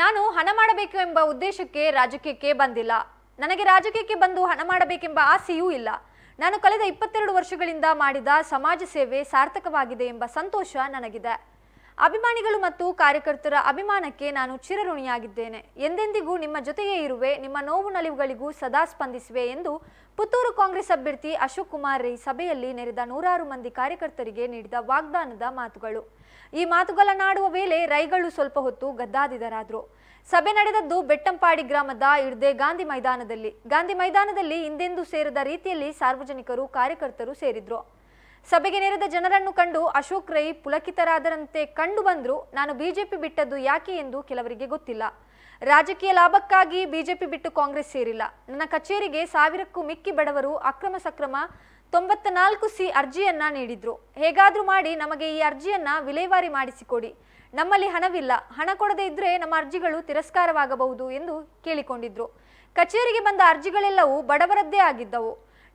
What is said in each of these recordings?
ನಾನು ಹಣ ಮಾಡಬೇಕು ಎಂಬ ಉದ್ದೇಶಕ್ಕೆ ರಾಜಕೀಯಕ್ಕೆ ಬಂದಿಲ್ಲ ನನಗೆ ರಾಜಕೀಯಕ್ಕೆ ಬಂದು ಹಣ ಮಾಡಬೇಕೆಂಬ ಆಸೆಯೂ ಇಲ್ಲ ನಾನು ಕಳೆದ ಇಪ್ಪತ್ತೆರಡು ವರ್ಷಗಳಿಂದ ಮಾಡಿದ ಸಮಾಜ ಸೇವೆ ಸಾರ್ಥಕವಾಗಿದೆ ಎಂಬ ಸಂತೋಷ ನನಗಿದೆ ಅಭಿಮಾನಿಗಳು ಮತ್ತು ಕಾರ್ಯಕರ್ತರ ಅಭಿಮಾನಕ್ಕೆ ನಾನು ಚಿರಋಣಿಯಾಗಿದ್ದೇನೆ ಎಂದೆಂದಿಗೂ ನಿಮ್ಮ ಜೊತೆಯೇ ಇರುವೆ ನಿಮ್ಮ ನೋವು ನಲಿವುಗಳಿಗೂ ಸದಾ ಸ್ಪಂದಿಸುವೆ ಎಂದು ಪುತ್ತೂರು ಕಾಂಗ್ರೆಸ್ ಅಭ್ಯರ್ಥಿ ಅಶೋಕ್ ಕುಮಾರ್ ರೈ ಸಭೆಯಲ್ಲಿ ನೆರೆದ ನೂರಾರು ಮಂದಿ ಕಾರ್ಯಕರ್ತರಿಗೆ ನೀಡಿದ ವಾಗ್ದಾನದ ಮಾತುಗಳು ಈ ಮಾತುಗಳನ್ನಾಡುವ ವೇಳೆ ರೈಗಳು ಸ್ವಲ್ಪ ಹೊತ್ತು ಗದ್ದಾದಿದರಾದರು ಸಭೆ ನಡೆದದ್ದು ಬೆಟ್ಟಂಪಾಡಿ ಗ್ರಾಮದ ಇರ್ದೆ ಗಾಂಧಿ ಮೈದಾನದಲ್ಲಿ ಗಾಂಧಿ ಮೈದಾನದಲ್ಲಿ ಹಿಂದೆಂದೂ ಸೇರದ ರೀತಿಯಲ್ಲಿ ಸಾರ್ವಜನಿಕರು ಕಾರ್ಯಕರ್ತರು ಸೇರಿದ್ರು ಸಭೆಗೆ ನೆರೆದ ಜನರನ್ನು ಕಂಡು ಅಶೋಕ್ ರೈ ಪುಲಕಿತರಾದರಂತೆ ಕಂಡು ಬಂದ್ರು ನಾನು ಬಿಜೆಪಿ ಬಿಟ್ಟದ್ದು ಯಾಕೆ ಎಂದು ಕೆಲವರಿಗೆ ಗೊತ್ತಿಲ್ಲ ರಾಜಕೀಯ ಲಾಭಕ್ಕಾಗಿ ಬಿಜೆಪಿ ಬಿಟ್ಟು ಕಾಂಗ್ರೆಸ್ ಸೇರಿಲ್ಲ ನನ್ನ ಕಚೇರಿಗೆ ಸಾವಿರಕ್ಕೂ ಮಿಕ್ಕಿ ಬಡವರು ಅಕ್ರಮ ಸಕ್ರಮ ತೊಂಬತ್ತ ನಾಲ್ಕು ಸಿ ಅರ್ಜಿಯನ್ನ ನೀಡಿದ್ರು ಹೇಗಾದ್ರೂ ಮಾಡಿ ನಮಗೆ ಈ ಅರ್ಜಿಯನ್ನ ವಿಲೇವಾರಿ ಮಾಡಿಸಿಕೊಡಿ ನಮ್ಮಲ್ಲಿ ಹಣವಿಲ್ಲ ಹಣ ಕೊಡದೇ ಇದ್ರೆ ನಮ್ಮ ಅರ್ಜಿಗಳು ತಿರಸ್ಕಾರವಾಗಬಹುದು ಎಂದು ಕೇಳಿಕೊಂಡಿದ್ರು ಕಚೇರಿಗೆ ಬಂದ ಅರ್ಜಿಗಳೆಲ್ಲವೂ ಬಡವರದ್ದೇ ಆಗಿದ್ದವು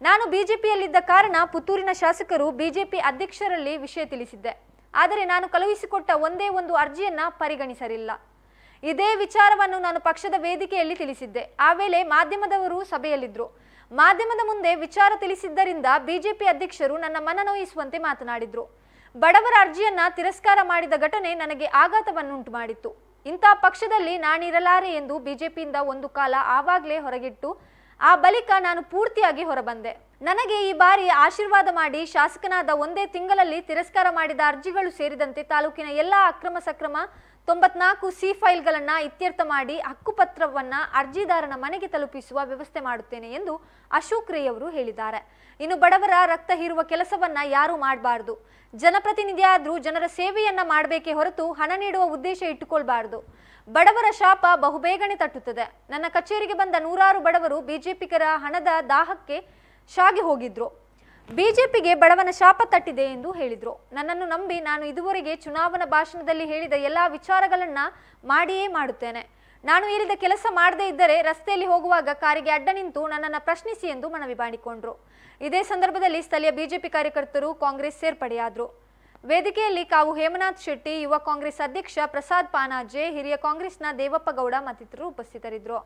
ನಾನು ಬಿಜೆಪಿಯಲ್ಲಿದ್ದ ಕಾರಣ ಪುತ್ತೂರಿನ ಶಾಸಕರು ಬಿಜೆಪಿ ಅಧ್ಯಕ್ಷರಲ್ಲಿ ವಿಷಯ ತಿಳಿಸಿದ್ದೆ ಆದರೆ ನಾನು ಕಳುಹಿಸಿಕೊಟ್ಟ ಒಂದೇ ಒಂದು ಅರ್ಜಿಯನ್ನ ಪರಿಗಣಿಸಲಿಲ್ಲ ಇದೇ ವಿಚಾರವನ್ನು ನಾನು ಪಕ್ಷದ ವೇದಿಕೆಯಲ್ಲಿ ತಿಳಿಸಿದ್ದೆ ಆ ವೇಳೆ ಮಾಧ್ಯಮದವರು ಸಭೆಯಲ್ಲಿದ್ದರು ಮಾಧ್ಯಮದ ಮುಂದೆ ವಿಚಾರ ತಿಳಿಸಿದ್ದರಿಂದ ಬಿಜೆಪಿ ಅಧ್ಯಕ್ಷರು ನನ್ನ ಮನನೋಯಿಸುವಂತೆ ಮಾತನಾಡಿದ್ರು ಬಡವರ ಅರ್ಜಿಯನ್ನ ತಿರಸ್ಕಾರ ಮಾಡಿದ ಘಟನೆ ನನಗೆ ಆಘಾತವನ್ನುಂಟು ಮಾಡಿತ್ತು ಇಂಥ ಪಕ್ಷದಲ್ಲಿ ನಾನಿರಲಾರೆ ಎಂದು ಬಿಜೆಪಿಯಿಂದ ಒಂದು ಕಾಲ ಆವಾಗಲೇ ಹೊರಗಿಟ್ಟು ಆ ಬಳಿಕ ನಾನು ಪೂರ್ತಿಯಾಗಿ ಹೊರಬಂದೆ ನನಗೆ ಈ ಬಾರಿ ಆಶೀರ್ವಾದ ಮಾಡಿ ಶಾಸಕನಾದ ಒಂದೇ ತಿಂಗಳಲ್ಲಿ ತಿರಸ್ಕಾರ ಮಾಡಿದ ಅರ್ಜಿಗಳು ಸೇರಿದಂತೆ ತಾಲೂಕಿನ ಎಲ್ಲಾ ಅಕ್ರಮ ಸಕ್ರಮ ತೊಂಬತ್ನಾಲ್ಕು ಸಿ ಫೈಲ್ಗಳನ್ನು ಇತ್ಯರ್ಥ ಮಾಡಿ ಹಕ್ಕುಪತ್ರವನ್ನು ಅರ್ಜಿದಾರನ ಮನೆಗೆ ತಲುಪಿಸುವ ವ್ಯವಸ್ಥೆ ಮಾಡುತ್ತೇನೆ ಎಂದು ಅಶೋಕ್ ರೇ ಅವರು ಹೇಳಿದ್ದಾರೆ ಇನ್ನು ಬಡವರ ರಕ್ತ ಹೀರುವ ಕೆಲಸವನ್ನ ಯಾರೂ ಮಾಡಬಾರದು ಜನಪ್ರತಿನಿಧಿಯಾದರೂ ಜನರ ಸೇವೆಯನ್ನ ಮಾಡಬೇಕೇ ಹೊರತು ಹಣ ನೀಡುವ ಉದ್ದೇಶ ಇಟ್ಟುಕೊಳ್ಬಾರ್ದು ಬಡವರ ಶಾಪ ಬಹುಬೇಗನೆ ತಟ್ಟುತ್ತದೆ ನನ್ನ ಕಚೇರಿಗೆ ಬಂದ ನೂರಾರು ಬಡವರು ಬಿಜೆಪಿಗರ ಹಣದ ದಾಹಕ್ಕೆ ಶಾಗಿ ಹೋಗಿದ್ರು ಬಿಜೆಪಿಗೆ ಬಡವನ ಶಾಪ ತಟ್ಟಿದೆ ಎಂದು ಹೇಳಿದರು ನನ್ನನ್ನು ನಂಬಿ ನಾನು ಇದುವರೆಗೆ ಚುನಾವಣಾ ಭಾಷಣದಲ್ಲಿ ಹೇಳಿದ ಎಲ್ಲ ವಿಚಾರಗಳನ್ನ ಮಾಡಿಯೇ ಮಾಡುತ್ತೇನೆ ನಾನು ಹೇಳಿದ ಕೆಲಸ ಮಾಡದೇ ಇದ್ದರೆ ರಸ್ತೆಯಲ್ಲಿ ಹೋಗುವಾಗ ಕಾರಿಗೆ ಅಡ್ಡ ನಿಂತು ನನ್ನನ್ನು ಪ್ರಶ್ನಿಸಿ ಎಂದು ಮನವಿ ಮಾಡಿಕೊಂಡ್ರು ಇದೇ ಸಂದರ್ಭದಲ್ಲಿ ಸ್ಥಳೀಯ ಬಿಜೆಪಿ ಕಾರ್ಯಕರ್ತರು ಕಾಂಗ್ರೆಸ್ ಸೇರ್ಪಡೆಯಾದರು ವೇದಿಕೆಯಲ್ಲಿ ಕಾವು ಹೇಮನಾಥ್ ಶೆಟ್ಟಿ ಯುವ ಕಾಂಗ್ರೆಸ್ ಅಧ್ಯಕ್ಷ ಪ್ರಸಾದ್ ಪಾನಾಜೆ ಹಿರಿಯ ಕಾಂಗ್ರೆಸ್ನ ದೇವಪ್ಪಗೌಡ ಮತ್ತಿತರರು ಉಪಸ್ಥಿತರಿದ್ದರು